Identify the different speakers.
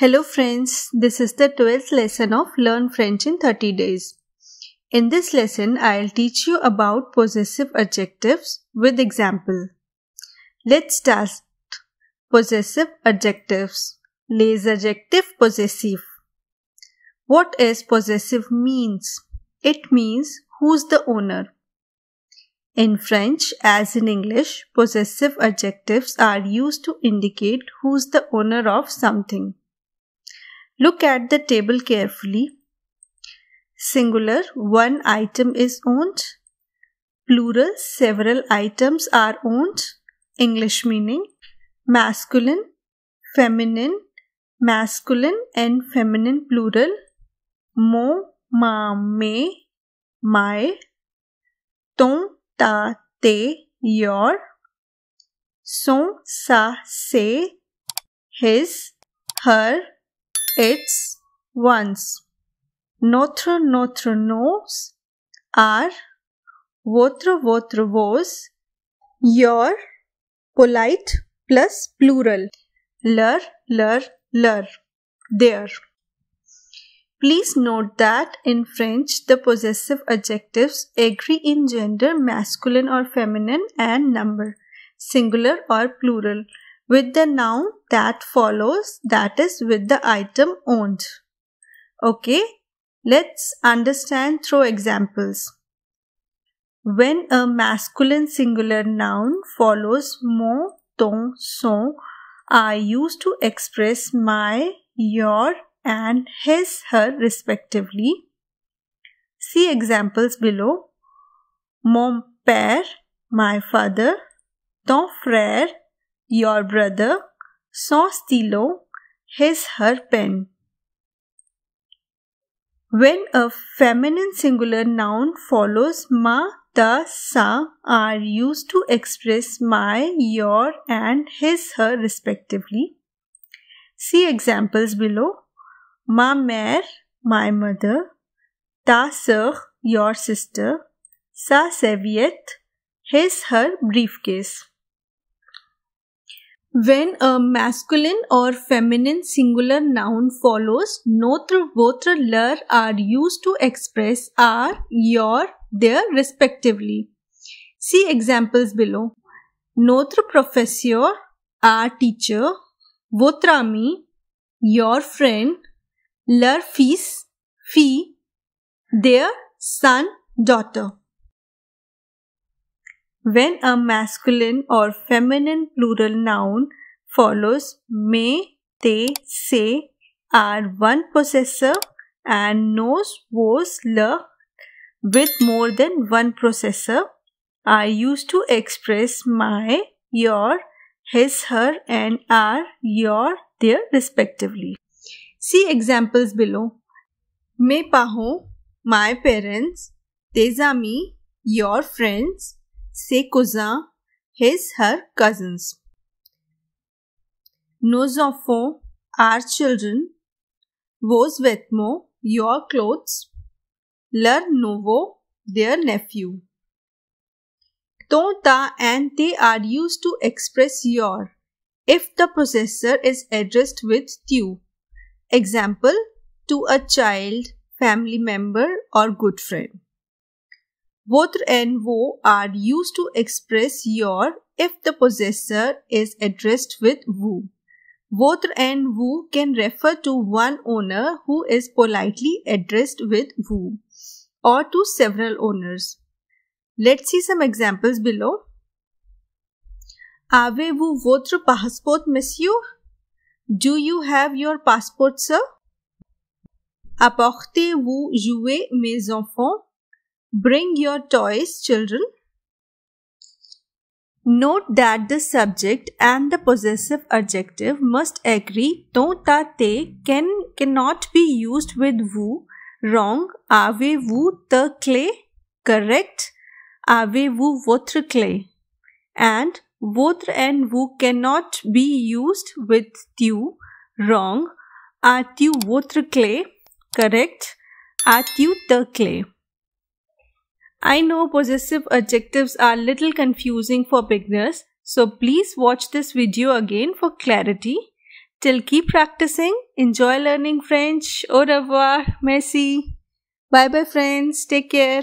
Speaker 1: Hello friends, this is the 12th lesson of Learn French in 30 Days. In this lesson, I'll teach you about possessive adjectives with example. Let's start. Possessive adjectives. Les adjectifs possessifs. What is possessive means? It means who's the owner. In French, as in English, possessive adjectives are used to indicate who's the owner of something. Look at the table carefully. Singular, one item is owned. Plural, several items are owned. English meaning masculine, feminine, masculine and feminine plural. Mo, ma, me, my. Ton, ta, te, your. Son, sa, se, his, her, its ones. Notre notre nos are votre votre vos, your polite plus plural leur leur leur there. Please note that in French the possessive adjectives agree in gender masculine or feminine and number singular or plural with the noun that follows that is with the item owned. Okay, let's understand through examples. When a masculine singular noun follows mon, ton, son, I use to express my, your and his, her respectively. See examples below. Mon père, my father. Ton frère, your brother sans stylo, his her pen. When a feminine singular noun follows ma, ta, sa are used to express my, your and his, her respectively. See examples below. Ma mère, my mother. Ta sœur, your sister. Sa serviette, his, her briefcase. When a masculine or feminine singular noun follows, notre, votre, leur are used to express are, your, their respectively. See examples below. Notre professeur, our teacher, votre ami, your friend, leur fils, fille, their son, daughter. When a masculine or feminine plural noun follows may, they, say are one possessor and nose, was, le with more than one processor are used to express my, your, his, her and are, your, their respectively. See examples below. Me paho, my parents, Tezami, your friends, ses cousins, his, her cousins. Nos enfants, our children, vos vêtements, your clothes, leur nouveau, their nephew. Ton, ta, and they are used to express your if the possessor is addressed with tu. Example, to a child, family member, or good friend. Both and wo are used to express your if the possessor is addressed with vous. Both and woo can refer to one owner who is politely addressed with vous, or to several owners. Let's see some examples below. Avez-vous votre passeport, monsieur? Do you have your passport, sir? Apportez-vous jouer, mes enfants? Bring your toys, children. Note that the subject and the possessive adjective must agree. Note that they can cannot be used with vu. Wrong. Avez-vous the clay? Correct. Avez-vous votre clay? And votre and vous cannot be used with tu. Wrong. As-tu votre clay? Correct. As-tu the clay? I know possessive adjectives are little confusing for beginners, so please watch this video again for clarity. Till keep practicing, enjoy learning French. Au revoir, merci. Bye bye friends, take care.